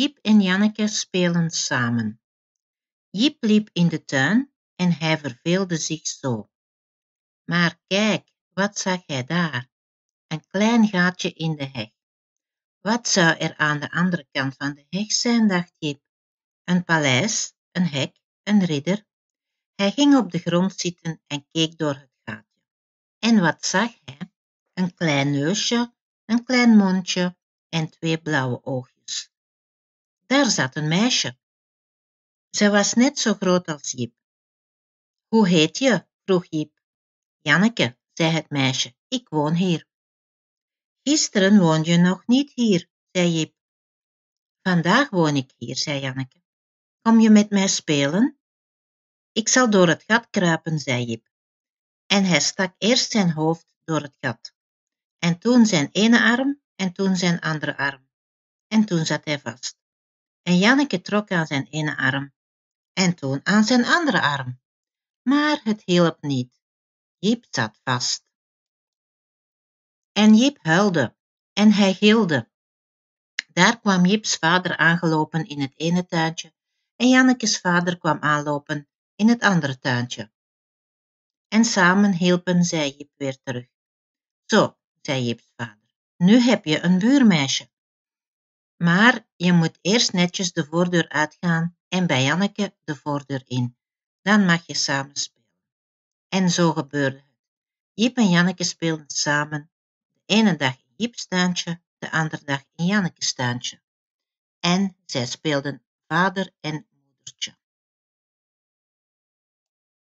Jip en Janneke spelen samen. Jip liep in de tuin en hij verveelde zich zo. Maar kijk, wat zag hij daar? Een klein gaatje in de heg. Wat zou er aan de andere kant van de heg zijn, dacht Jip. Een paleis, een hek, een ridder. Hij ging op de grond zitten en keek door het gaatje. En wat zag hij? Een klein neusje, een klein mondje en twee blauwe ogen. Daar zat een meisje. Zij was net zo groot als Jip. Hoe heet je? vroeg Jip. Janneke, zei het meisje, ik woon hier. Gisteren woonde je nog niet hier, zei Jip. Vandaag woon ik hier, zei Janneke. Kom je met mij spelen? Ik zal door het gat kruipen, zei Jip. En hij stak eerst zijn hoofd door het gat. En toen zijn ene arm en toen zijn andere arm. En toen zat hij vast en Janneke trok aan zijn ene arm en toen aan zijn andere arm. Maar het hielp niet. Jip zat vast. En Jip huilde en hij gilde. Daar kwam Jips vader aangelopen in het ene tuintje en Jannekes vader kwam aanlopen in het andere tuintje. En samen hielpen zij Jip weer terug. Zo, zei Jips vader, nu heb je een buurmeisje. Maar je moet eerst netjes de voordeur uitgaan en bij Janneke de voordeur in. Dan mag je samen spelen. En zo gebeurde het. Jip en Janneke speelden samen, de ene dag in Jip's tuintje, de andere dag in Janneke's tuintje. En zij speelden vader en moedertje.